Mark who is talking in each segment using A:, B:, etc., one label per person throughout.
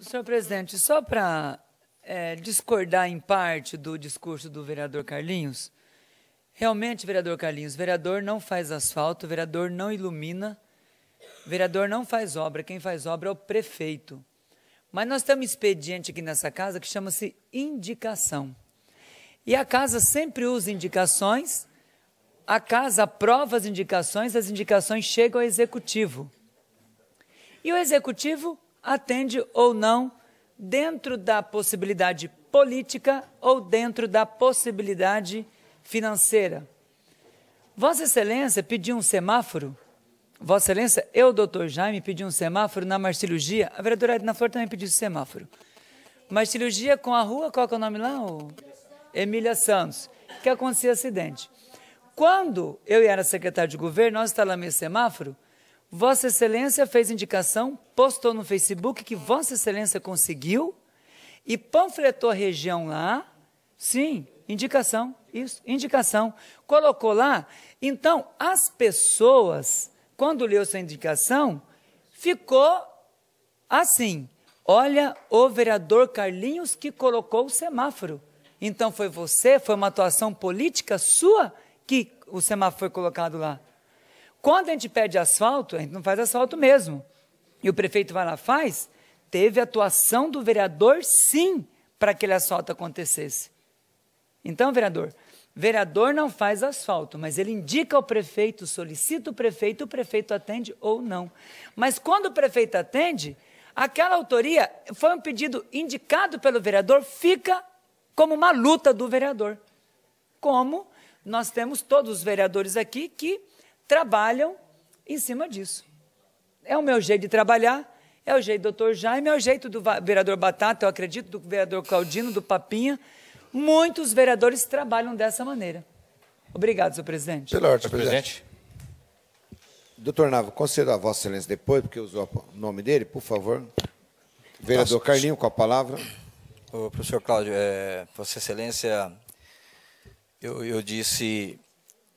A: Senhor presidente, só para é, discordar em parte do discurso do vereador Carlinhos, realmente, vereador Carlinhos, vereador não faz asfalto, vereador não ilumina, vereador não faz obra, quem faz obra é o prefeito. Mas nós temos um expediente aqui nessa casa que chama-se indicação. E a casa sempre usa indicações, a casa aprova as indicações, as indicações chegam ao executivo. E o executivo atende ou não, dentro da possibilidade política ou dentro da possibilidade financeira. Vossa Excelência pediu um semáforo. Vossa Excelência, eu, doutor Jaime, pedi um semáforo na martirurgia. A vereadora Edna Flor também pediu semáforo. Martirurgia com a rua, qual é o nome lá? O... Emília Santos, que acontecia acidente. Quando eu era secretário de governo, nós instalamos esse semáforo, Vossa Excelência fez indicação, postou no Facebook que Vossa Excelência conseguiu e panfletou a região lá. Sim, indicação, isso, indicação. Colocou lá. Então, as pessoas, quando leu sua indicação, ficou assim. Olha o vereador Carlinhos que colocou o semáforo. Então foi você, foi uma atuação política sua que o semáforo foi colocado lá. Quando a gente pede asfalto, a gente não faz asfalto mesmo. E o prefeito vai lá faz, teve atuação do vereador sim para que aquele asfalto acontecesse. Então, vereador, vereador não faz asfalto, mas ele indica ao prefeito, solicita o prefeito, o prefeito atende ou não. Mas quando o prefeito atende, aquela autoria foi um pedido indicado pelo vereador, fica como uma luta do vereador. Como nós temos todos os vereadores aqui que trabalham em cima disso. É o meu jeito de trabalhar, é o jeito do doutor Jaime, é o jeito do vereador Batata, eu acredito, do vereador Claudino, do Papinha. Muitos vereadores trabalham dessa maneira. Obrigado, senhor presidente. Pela ordem, presidente.
B: Doutor Nava, conceda a Vossa Excelência depois, porque usou o nome dele, por favor. Vereador Carlinho, com a palavra.
C: O professor Cláudio, é, Vossa Excelência, eu, eu disse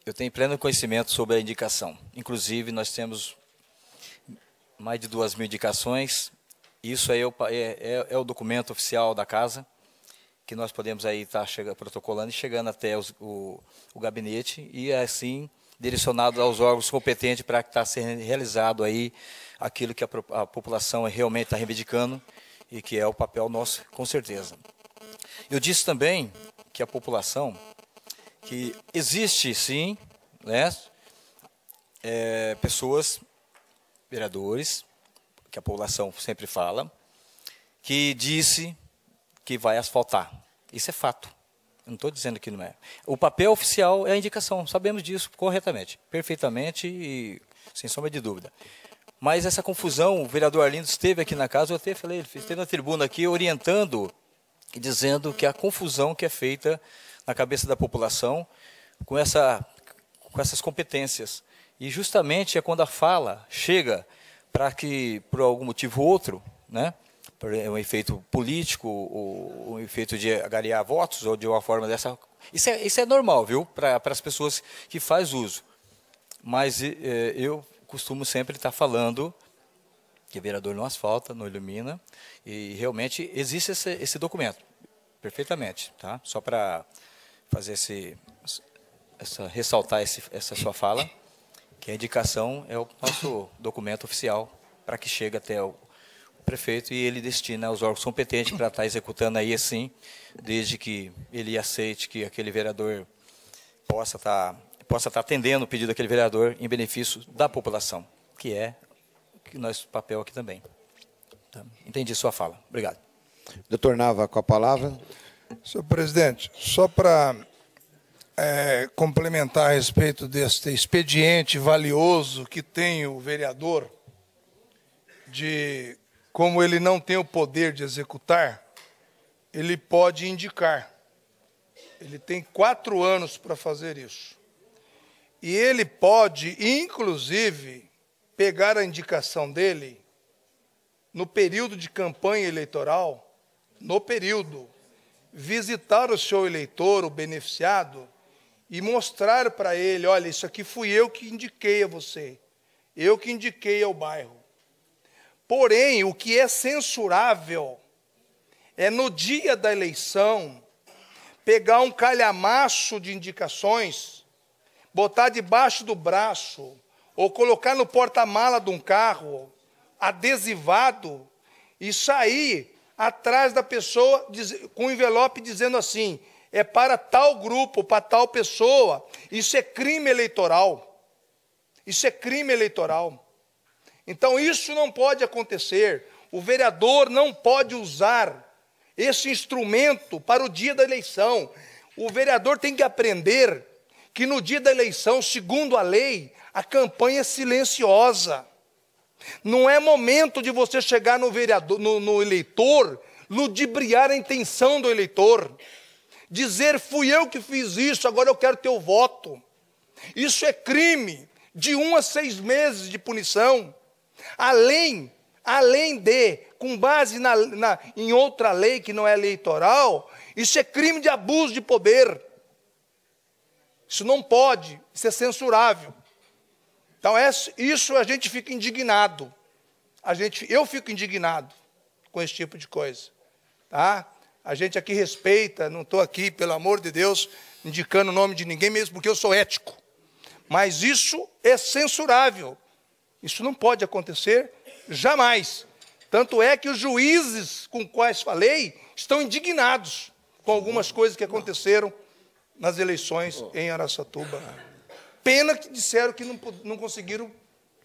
C: eu tenho pleno conhecimento sobre a indicação. Inclusive, nós temos mais de duas mil indicações. Isso aí é o, é, é, é o documento oficial da casa, que nós podemos aí tá estar protocolando e chegando até os, o, o, gabinete e assim direcionado aos órgãos competentes para que está sendo realizado aí aquilo que a, a população realmente está reivindicando e que é o papel nosso, com certeza. Eu disse também que a população que existe sim, né? É, pessoas, vereadores, que a população sempre fala, que disse que vai asfaltar. Isso é fato. não estou dizendo que não é. O papel oficial é a indicação, sabemos disso corretamente, perfeitamente e sem sombra de dúvida. Mas essa confusão, o vereador Arlindo esteve aqui na casa, eu até falei, ele esteve na tribuna aqui orientando e dizendo que a confusão que é feita na cabeça da população com, essa, com essas competências. E justamente é quando a fala chega para que, por algum motivo ou outro, né, um efeito político, ou um efeito de agariar votos, ou de uma forma dessa. Isso é, isso é normal, viu, para as pessoas que faz uso. Mas é, eu costumo sempre estar falando que vereador não asfalta, não ilumina, e realmente existe esse, esse documento, perfeitamente, tá? Só para fazer esse, essa, ressaltar esse, essa sua fala, que a indicação é o nosso documento oficial para que chegue até o prefeito e ele destina aos órgãos competentes para estar executando aí assim, desde que ele aceite que aquele vereador possa estar tá, possa estar tá atendendo o pedido daquele vereador em benefício da população, que é o nosso papel aqui também. Tá? Entendi sua fala.
B: Obrigado. Doutor Nava, com a palavra. Senhor presidente, só para é, complementar a respeito deste expediente valioso que tem o vereador, de como ele não tem o poder de executar, ele pode indicar. Ele tem quatro anos para fazer isso. E ele pode, inclusive, pegar a indicação dele no período de campanha eleitoral, no período, visitar o seu eleitor, o beneficiado, e mostrar para ele: olha, isso aqui fui eu que indiquei a você, eu que indiquei ao bairro. Porém, o que é censurável é no dia da eleição pegar um calhamaço de indicações, botar debaixo do braço, ou colocar no porta-mala de um carro, adesivado, e sair atrás da pessoa com um envelope dizendo assim: é para tal grupo, para tal pessoa. Isso é crime eleitoral. Isso é crime eleitoral. Então isso não pode acontecer. O vereador não pode usar esse instrumento para o dia da eleição. O vereador tem que aprender que no dia da eleição, segundo a lei, a campanha é silenciosa. Não é momento de você chegar no, vereador, no, no eleitor, ludibriar a intenção do eleitor, dizer fui eu que fiz isso, agora eu quero teu voto. Isso é crime de um a seis meses de punição, além, além de, com base na, na, em outra lei que não é eleitoral, isso é crime de abuso de poder. Isso não pode, isso é censurável. Então, é isso a gente fica indignado. A gente, eu fico indignado com esse tipo de coisa. Tá? A gente aqui respeita, não estou aqui, pelo amor de Deus, indicando o nome de ninguém, mesmo porque eu sou ético. Mas isso é censurável. Isso não pode acontecer jamais. Tanto é que os juízes com quais falei estão indignados com algumas coisas que aconteceram nas eleições em Araçatuba. Pena que disseram que não, não conseguiram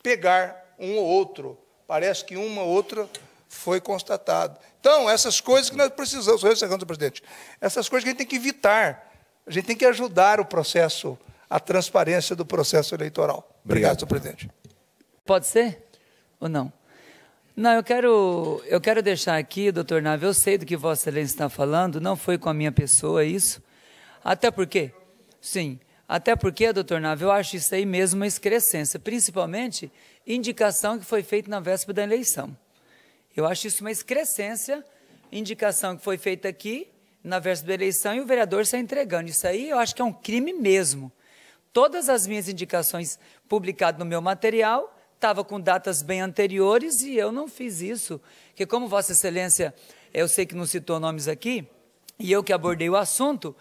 B: pegar um ou outro. Parece que uma ou outra foi constatado. Então, essas coisas que nós precisamos, eu encerrando, presidente, essas coisas que a gente tem que evitar. A gente tem que ajudar o processo, a transparência do processo eleitoral. Obrigado, Obrigado senhor presidente.
A: Pode ser? Ou não? Não, eu quero, eu quero deixar aqui, doutor Nave, eu sei do que Vossa Excelência está falando, não foi com a minha pessoa isso. Até porque, sim, até porque, doutor Nave, eu acho isso aí mesmo uma excrescência, principalmente indicação que foi feita na véspera da eleição. Eu acho isso uma excrescência, indicação que foi feita aqui na véspera da eleição e o vereador está entregando. Isso aí eu acho que é um crime mesmo. Todas as minhas indicações publicadas no meu material estavam com datas bem anteriores e eu não fiz isso. Porque como Vossa Excelência, eu sei que não citou nomes aqui, e eu que abordei o assunto,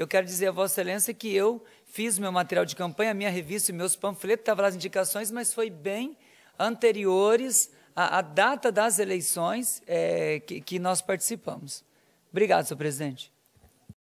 A: eu quero dizer a Vossa Excelência que eu fiz meu material de campanha, minha revista e meus panfletos, estavam lá as indicações, mas foi bem anteriores à, à data das eleições é, que, que nós participamos. Obrigado, senhor presidente.